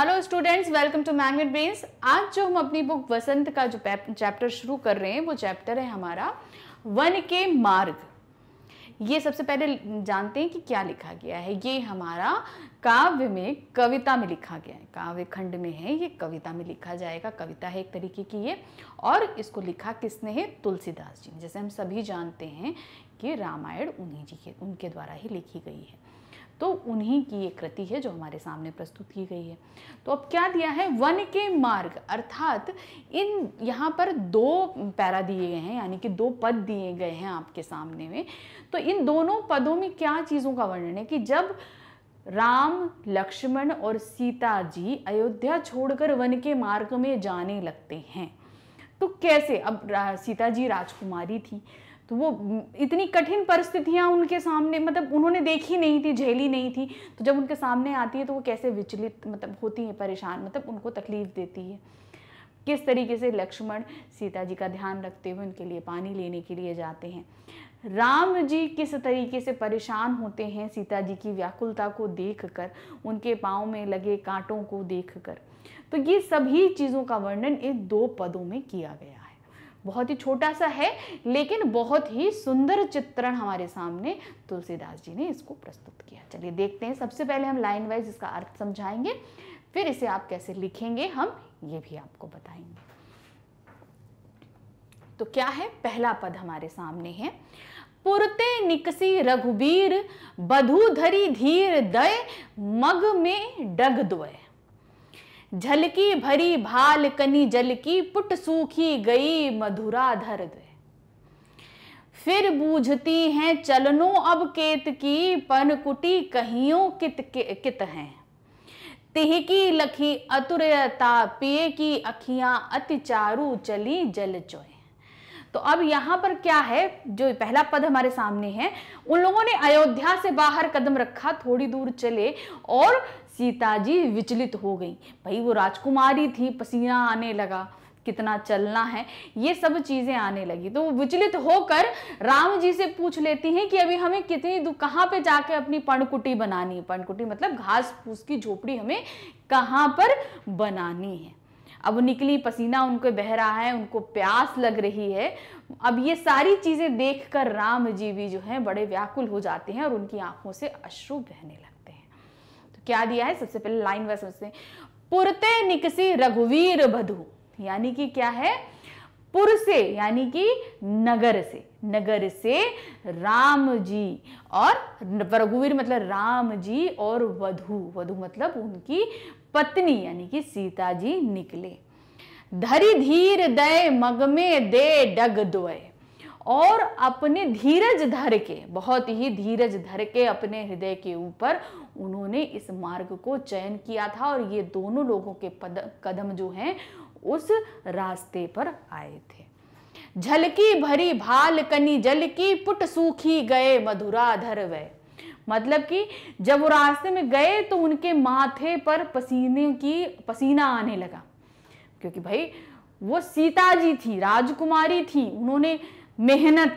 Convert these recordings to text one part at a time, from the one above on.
hello students welcome to Magnet Brains आज जो हम अपनी बुक वसंत का जो चैप्टर शुरू कर रहे हैं वो चैप्टर है हमारा वन के मार्ग ये सबसे पहले जानते हैं कि क्या लिखा गया है ये हमारा काव्य में कविता में लिखा गया है काव्य खंड में है ये कविता में लिखा जाएगा कविता है एक तरीके की ये और इसको लिखा किसने है तुलसीदास जी ने जैसे हम सभी जानते हैं कि रामायण उन्हीं जी के उनके द्वारा ही लिखी गई है तो उन्हीं की ये कृति है जो हमारे सामने प्रस्तुत की गई है तो अब क्या दिया है वन के मार्ग अर्थात इन यहाँ पर दो पैरा दिए गए हैं यानी कि दो पद दिए गए हैं आपके सामने में तो इन दोनों पदों में क्या चीज़ों का वर्णन है कि जब राम लक्ष्मण और सीता जी अयोध्या छोड़कर वन के मार्ग में जाने लगते हैं तो कैसे अब सीता जी राजकुमारी थी तो वो इतनी कठिन परिस्थितियाँ उनके सामने मतलब उन्होंने देखी नहीं थी झेली नहीं थी तो जब उनके सामने आती है तो वो कैसे विचलित मतलब होती हैं परेशान मतलब उनको तकलीफ़ देती है किस तरीके से लक्ष्मण सीता जी का ध्यान रखते हुए उनके लिए पानी लेने के लिए जाते हैं राम जी किस तरीके से परेशान होते हैं सीता जी की व्याकुलता को देखकर उनके पाँव में लगे कांटों को देखकर तो ये सभी चीज़ों का वर्णन इन दो पदों में किया गया बहुत ही छोटा सा है लेकिन बहुत ही सुंदर चित्रण हमारे सामने तुलसीदास जी ने इसको प्रस्तुत किया चलिए देखते हैं सबसे पहले हम लाइन वाइज इसका अर्थ समझाएंगे फिर इसे आप कैसे लिखेंगे हम ये भी आपको बताएंगे तो क्या है पहला पद हमारे सामने है पुरते निकसी रघुबीर धरी धीर दय मग में डग द्वय झलकी भरी भाल कनी जल की पुट सूखी गई मधुरा धर दे फिर बूझती हैं चलनो अब केत की पनकुटी कहियो कित कित हैं तिहकी लखी अतुरता पिए की अखियां अति चारू चली जल चोए तो अब यहाँ पर क्या है जो पहला पद हमारे सामने है उन लोगों ने अयोध्या से बाहर कदम रखा थोड़ी दूर चले और सीता जी विचलित हो गई भाई वो राजकुमारी थी पसीना आने लगा कितना चलना है ये सब चीज़ें आने लगी तो विचलित होकर राम जी से पूछ लेती हैं कि अभी हमें कितनी कहाँ पे जाके अपनी पर्णकुटी बनानी है पर्णकुटी मतलब घास फूस की झोपड़ी हमें कहाँ पर बनानी है अब वो निकली पसीना उनको बह रहा है उनको प्यास लग रही है अब ये सारी चीज़ें देखकर राम जी भी जो है बड़े व्याकुल हो जाते हैं और उनकी आंखों से अश्रु बहने लगते हैं तो क्या दिया है सबसे पहले लाइन वह समझते हैं पुरते निकसी रघुवीर बधु यानी कि क्या है पुर से यानी कि नगर से नगर से राम जी और रघुवीर मतलब राम जी और वधु वधु मतलब उनकी पत्नी यानी कि सीता जी निकले धरी धीर दय मग में दे डग द्वय और अपने धीरज धर के बहुत ही धीरज धर के अपने हृदय के ऊपर उन्होंने इस मार्ग को चयन किया था और ये दोनों लोगों के पद कदम जो हैं उस रास्ते पर आए थे झलकी भरी भाल कनी जल की पुट सूखी गए मधुरा धर वय मतलब कि जब वो रास्ते में गए तो उनके माथे पर पसीने की पसीना आने लगा क्योंकि भाई वो सीता जी थी राजकुमारी थी उन्होंने मेहनत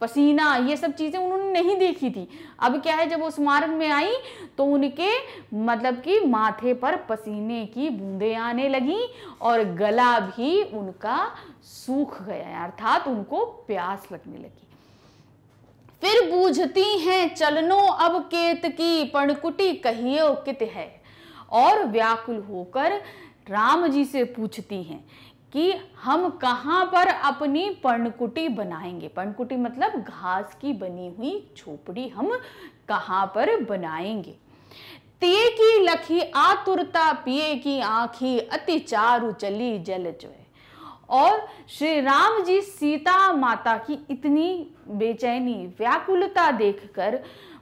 पसीना ये सब चीज़ें उन्होंने नहीं देखी थी अब क्या है जब वो स्मारक में आई तो उनके मतलब कि माथे पर पसीने की बूंदें आने लगी और गला भी उनका सूख गया अर्थात उनको प्यास लगने लगी फिर बूझती हैं चलनो अब केत की पणकुटी कहियो कित है और व्याकुल होकर राम जी से पूछती हैं कि हम कहाँ पर अपनी पर्णकुटी बनाएंगे पर्णकुटी मतलब घास की बनी हुई झोपड़ी हम कहाँ पर बनाएंगे तिये की लखी आतुरता पिए की आखी अति चारु चली जल जो और श्री राम जी सीता माता की इतनी बेचैनी व्याकुलता देखकर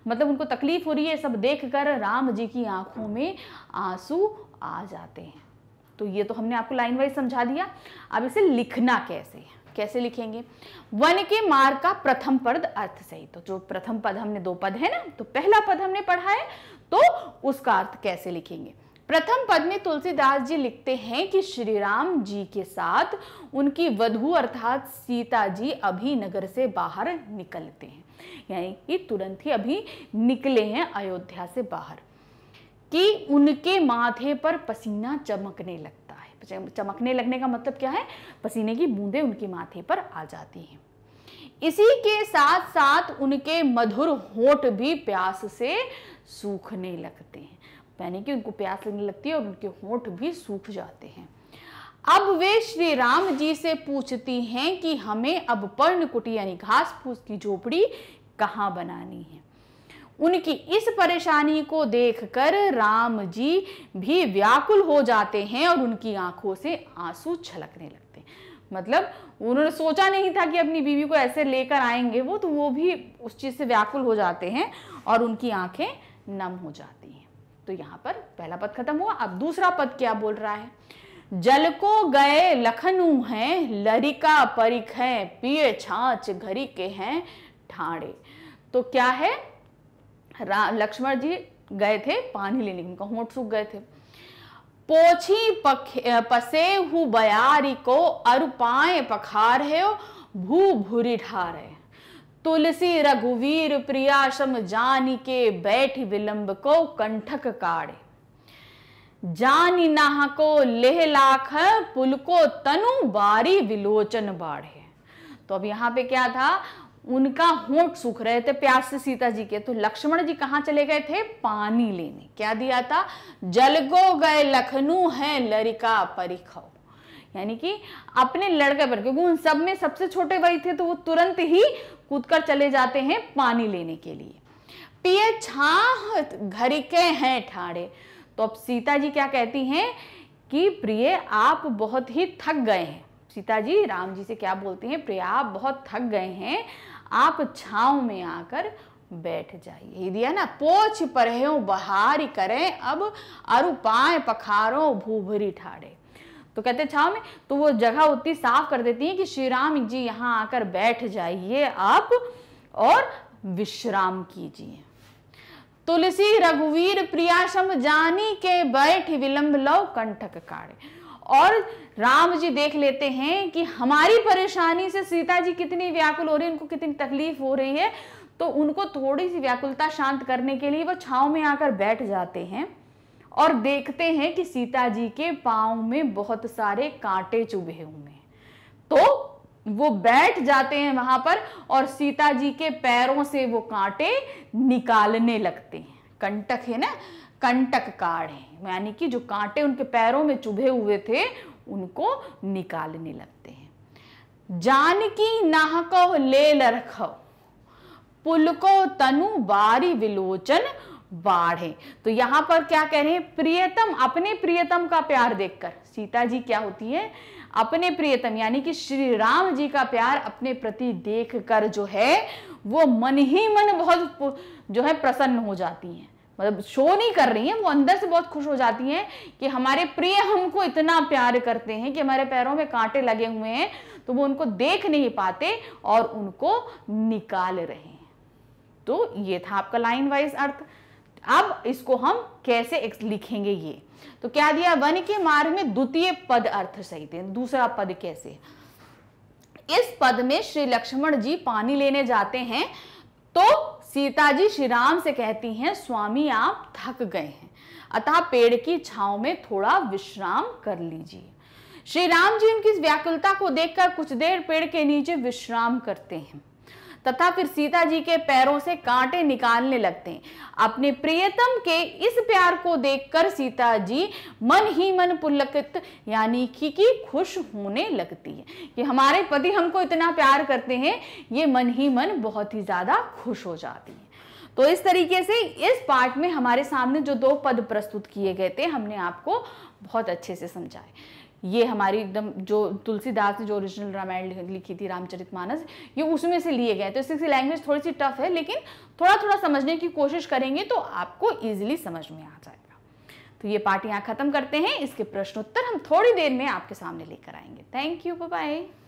मतलब उनको तकलीफ हो रही है सब देखकर राम जी की आंखों में आंसू आ जाते हैं तो ये तो हमने आपको लाइन वाइज समझा दिया अब इसे लिखना कैसे है कैसे लिखेंगे वन के मार का प्रथम पद अर्थ सही तो जो प्रथम पद हमने दो पद है ना तो पहला पद हमने पढ़ा है तो उसका अर्थ कैसे लिखेंगे प्रथम पद में तुलसीदास जी लिखते हैं कि श्री राम जी के साथ उनकी वधु अर्थात सीता जी अभी नगर से बाहर निकलते हैं यानी कि तुरंत ही अभी निकले हैं अयोध्या से बाहर कि उनके माथे पर पसीना चमकने लगता है चमकने लगने का मतलब क्या है पसीने की बूंदें उनके माथे पर आ जाती हैं इसी के साथ साथ उनके मधुर होठ भी प्यास से सूखने लगते हैं यानी कि उनको प्यास लगने लगती है और उनके होठ भी सूख जाते हैं अब वे श्री राम जी से पूछती हैं कि हमें अब पर्णकुटी यानी घास फूस की झोपड़ी कहाँ बनानी है उनकी इस परेशानी को देखकर राम जी भी व्याकुल हो जाते हैं और उनकी आंखों से आंसू छलकने लगते हैं मतलब उन्होंने सोचा नहीं था कि अपनी बीवी को ऐसे लेकर आएंगे वो तो वो भी उस चीज़ से व्याकुल हो जाते हैं और उनकी आंखें नम हो जाती हैं तो यहां पर पहला पद खत्म हुआ अब दूसरा पद क्या बोल रहा है जल को गए लखनऊ हैं लरिका परिख है पिए छाछ घरी के हैं ठाणे तो क्या है लक्ष्मण जी गए थे पानी लेने उनका होंठ सूख गए थे पोछी पसे हु बयारी को अरुपाए पखार है भू भूरी ठा रहे तुलसी रघुवीर प्रिया जानी के बैठ विलंब को कंठक काड़े जानी नाह को लेह लाख पुल को तनु बारी विलोचन बाढ़े तो अब यहां पे क्या था उनका होंठ सूख रहे थे प्यास से सीता जी के तो लक्ष्मण जी कहाँ चले गए थे पानी लेने क्या दिया था जल को गए लखनऊ है लरिका परिखो यानी कि अपने लड़के पर क्योंकि उन सब में सबसे छोटे वही थे तो वो तुरंत ही कर चले जाते हैं पानी लेने के लिए पिए छाह घर के हैं ठाड़े तो अब सीता जी क्या कहती हैं कि प्रिय आप बहुत ही थक गए हैं सीता जी राम जी से क्या बोलती हैं प्रिय आप बहुत थक गए हैं आप छाव में आकर बैठ जाइए दिया ना पोछ पर बहारी करें अब अरुपाए पखारो भूभरी ठाड़े तो कहते छाव में तो वो जगह उतनी साफ कर देती है कि श्री राम जी यहाँ आकर बैठ जाइए आप और विश्राम कीजिए तुलसी रघुवीर प्रियाशम जानी के बैठ विलंब लव कंठक काड़े और राम जी देख लेते हैं कि हमारी परेशानी से सीता जी कितनी व्याकुल हो रही है उनको कितनी तकलीफ हो रही है तो उनको थोड़ी सी व्याकुलता शांत करने के लिए वो छाव में आकर बैठ जाते हैं और देखते हैं कि सीता जी के पाँव में बहुत सारे कांटे चुभे हुए हैं तो वो बैठ जाते हैं वहां पर और सीता जी के पैरों से वो कांटे निकालने लगते हैं कंटक है ना कंटक काड़ है यानी कि जो कांटे उनके पैरों में चुभे हुए थे उनको निकालने लगते हैं जानकी नाहको ले लरखो पुलको तनु बारी विलोचन बाढ़े तो यहां पर क्या कह रहे हैं प्रियतम अपने प्रियतम का प्यार देखकर सीता जी क्या होती है अपने प्रियतम यानी कि श्री राम जी का प्यार अपने प्रति देखकर जो है वो मन ही मन बहुत जो है प्रसन्न हो जाती हैं मतलब शो नहीं कर रही हैं वो अंदर से बहुत खुश हो जाती हैं कि हमारे प्रिय हमको इतना प्यार करते हैं कि हमारे पैरों में कांटे लगे हुए हैं तो वो उनको देख नहीं पाते और उनको निकाल रहे हैं तो ये था आपका लाइन वाइज अर्थ अब इसको हम कैसे लिखेंगे ये तो क्या दिया वन के मार्ग में द्वितीय पद अर्थ सहित दूसरा पद कैसे इस पद में श्री लक्ष्मण जी पानी लेने जाते हैं तो सीता जी श्री राम से कहती हैं स्वामी आप थक गए हैं अतः पेड़ की छाव में थोड़ा विश्राम कर लीजिए श्री राम जी उनकी व्याकुलता को देखकर कुछ देर पेड़ के नीचे विश्राम करते हैं तथा फिर सीता जी के पैरों से कांटे निकालने लगते हैं अपने प्रियतम के इस प्यार को देखकर सीता जी मन ही मन पुलकित यानी कि, की खुश होने लगती है कि हमारे पति हमको इतना प्यार करते हैं ये मन ही मन बहुत ही ज़्यादा खुश हो जाती है तो इस तरीके से इस पार्ट में हमारे सामने जो दो पद प्रस्तुत किए गए थे हमने आपको बहुत अच्छे से समझाए ये हमारी एकदम जो तुलसीदास ने जो ओरिजिनल रामायण लिखी थी रामचरितमानस ये उसमें से लिए गए तो इसकी लैंग्वेज थोड़ी सी टफ है लेकिन थोड़ा थोड़ा समझने की कोशिश करेंगे तो आपको ईजिली समझ में आ जाएगा तो ये पार्ट यहाँ खत्म करते हैं इसके प्रश्नोत्तर हम थोड़ी देर में आपके सामने लेकर आएंगे थैंक यू बाय